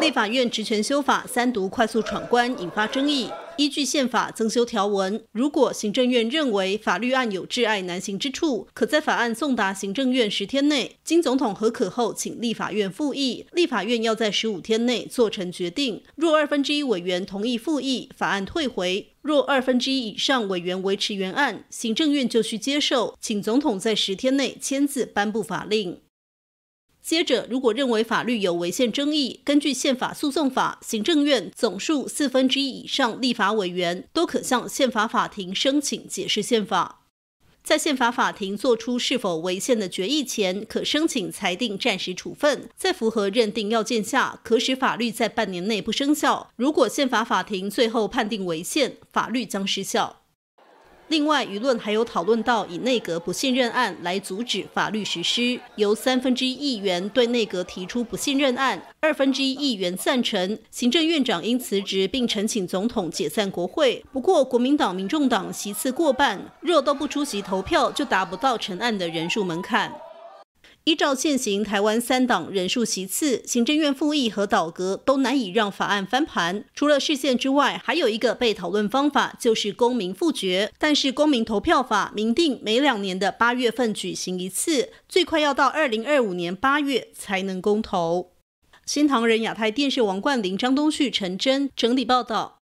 立法院职权修法三读快速闯关引发争议。依据宪法增修条文，如果行政院认为法律案有挚爱难行之处，可在法案送达行政院十天内，经总统核可后，请立法院复议。立法院要在十五天内做成决定。若二分之一委员同意复议，法案退回；若二分之一以上委员维持原案，行政院就需接受，请总统在十天内签字颁布法令。接着，如果认为法律有违宪争议，根据宪法诉讼法，行政院总数四分之一以上立法委员都可向宪法法庭申请解释宪法。在宪法法庭作出是否违宪的决议前，可申请裁定暂时处分，在符合认定要件下，可使法律在半年内不生效。如果宪法法庭最后判定违宪，法律将失效。另外，舆论还有讨论到以内阁不信任案来阻止法律实施，由三分之一议员对内阁提出不信任案，二分之一议员赞成，行政院长应辞职，并呈请总统解散国会。不过，国民党、民众党席次过半，若都不出席投票，就达不到成案的人数门槛。依照现行台湾三党人数席次，行政院复议和倒戈都难以让法案翻盘。除了视线之外，还有一个被讨论方法就是公民复决，但是公民投票法明定每两年的八月份举行一次，最快要到二零二五年八月才能公投。新唐人亚太电视王冠林、张东旭、陈真整理报道。